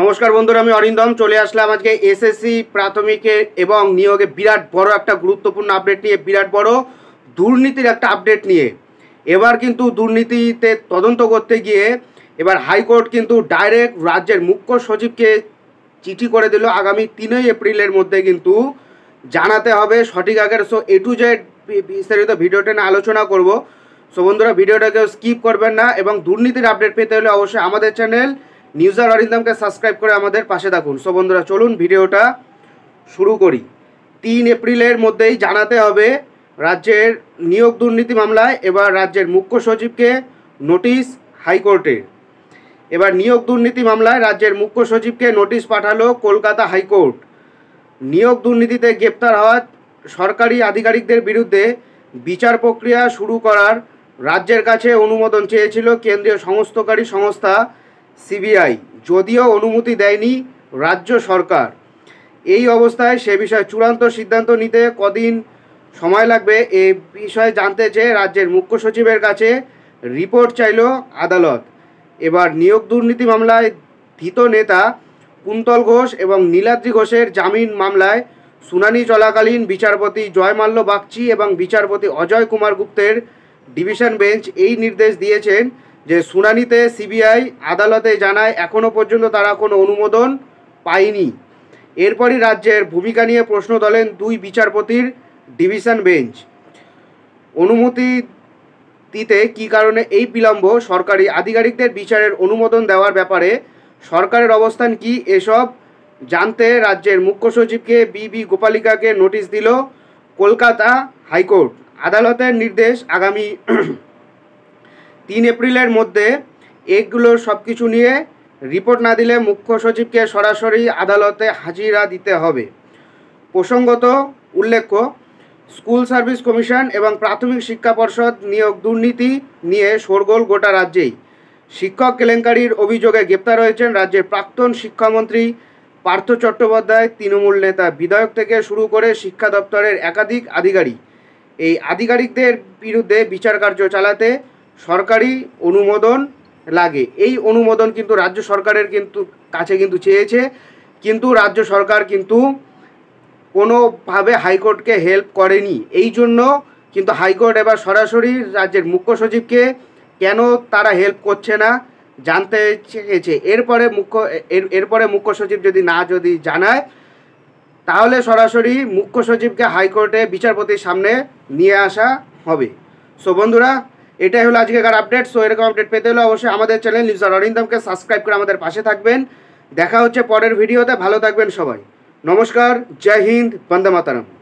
নমস্কার বন্ধুরা আমি অরিন্দম চলে আসলাম আজকে এসএসসি প্রাথমিকে এবং নিয়োগে বিরাট বড় একটা গুরুত্বপূর্ণ আপডেট নিয়ে বিরাট বড় দুর্নীতির একটা আপডেট নিয়ে এবার কিন্তু দুর্নীতিতে তদন্ত করতে গিয়ে এবার হাইকোর্ট কিন্তু ডাইরেক্ট রাজ্যের মুখ্য সচিবকে চিঠি করে দিল আগামী তিনই এপ্রিলের মধ্যে কিন্তু জানাতে হবে সঠিক আগের সো এ টু জেড বিস্তারিত ভিডিওটা নিয়ে আলোচনা করব সো বন্ধুরা ভিডিওটাকে স্কিপ করবেন না এবং দুর্নীতির আপডেট পেতে হলে অবশ্যই আমাদের চ্যানেল নিউজার অরিন্দমকে সাবস্ক্রাইব করে আমাদের পাশে থাকুন সো বন্ধুরা চলুন ভিডিওটা শুরু করি তিন এপ্রিলের মধ্যেই জানাতে হবে রাজ্যের নিয়োগ দুর্নীতি মামলায় এবার রাজ্যের মুখ্য সচিবকে নোটিশ হাইকোর্টের এবার নিয়োগ দুর্নীতি মামলায় রাজ্যের মুখ্য সচিবকে নোটিশ পাঠালো কলকাতা হাইকোর্ট নিয়োগ দুর্নীতিতে গ্রেপ্তার হওয়া সরকারি আধিকারিকদের বিরুদ্ধে বিচার প্রক্রিয়া শুরু করার রাজ্যের কাছে অনুমোদন চেয়েছিল কেন্দ্রীয় সংস্থকারী সংস্থা সিবিআই যদিও অনুমতি দেয়নি রাজ্য সরকার এই অবস্থায় সে বিষয়ে চূড়ান্ত সিদ্ধান্ত নিতে কদিন সময় লাগবে এ বিষয়ে জানতে চেয়ে রাজ্যের মুখ্য সচিবের কাছে রিপোর্ট চাইল আদালত এবার নিয়োগ দুর্নীতি মামলায় ধৃত নেতা কুন্তল ঘোষ এবং নীলাদ্রি ঘোষের জামিন মামলায় শুনানি চলাকালীন বিচারপতি জয়মাল্য বাগচি এবং বিচারপতি অজয় কুমার গুপ্তের ডিভিশন বেঞ্চ এই নির্দেশ দিয়েছেন যে শুনানিতে সিবিআই আদালতে জানায় এখনও পর্যন্ত তারা কোনো অনুমোদন পায়নি এরপরই রাজ্যের ভূমিকা নিয়ে প্রশ্ন তোলেন দুই বিচারপতির ডিভিশন বেঞ্চ অনুমতি দিতে কী কারণে এই বিলম্ব সরকারি আধিকারিকদের বিচারের অনুমোদন দেওয়ার ব্যাপারে সরকারের অবস্থান কি এসব জানতে রাজ্যের মুখ্য সচিবকে বিবি গোপালিকাকে নোটিশ দিল কলকাতা হাইকোর্ট আদালতের নির্দেশ আগামী তিন এপ্রিলের মধ্যে এগুলোর সব কিছু নিয়ে রিপোর্ট না দিলে মুখ্য সচিবকে সরাসরি আদালতে হাজিরা দিতে হবে প্রসঙ্গত উল্লেখ্য স্কুল সার্ভিস কমিশন এবং প্রাথমিক শিক্ষা পর্ষদ নিয়োগ দুর্নীতি নিয়ে শোরগোল গোটা রাজ্যেই শিক্ষক কেলেঙ্কারির অভিযোগে গ্রেপ্তার হয়েছেন রাজ্যের প্রাক্তন শিক্ষামন্ত্রী পার্থ চট্টোপাধ্যায় তৃণমূল নেতা বিধায়ক থেকে শুরু করে শিক্ষা দপ্তরের একাধিক আধিকারিক এই আধিকারিকদের বিরুদ্ধে বিচার কার্য চালাতে সরকারি অনুমোদন লাগে এই অনুমোদন কিন্তু রাজ্য সরকারের কিন্তু কাছে কিন্তু চেয়েছে কিন্তু রাজ্য সরকার কিন্তু কোনোভাবে হাইকোর্টকে হেল্প করেনি এই জন্য কিন্তু হাইকোর্ট এবার সরাসরি রাজ্যের মুখ্য সচিবকে কেন তারা হেল্প করছে না জানতে চেয়েছে এরপরে মুখ্য এরপরে মুখ্য সচিব যদি না যদি জানায় তাহলে সরাসরি মুখ্য সচিবকে হাইকোর্টে বিচারপতির সামনে নিয়ে আসা হবে সো বন্ধুরা এটাই হলো আজকেকার আপডেট সো এরকম আপডেট পেতে হলে অবশ্যই আমাদের চ্যানেল নিউজার অরিন্দমকে সাবস্ক্রাইব করে আমাদের পাশে থাকবেন দেখা হচ্ছে পরের ভিডিওতে ভালো থাকবেন সবাই নমস্কার জয় হিন্দ বন্দে মাতারাম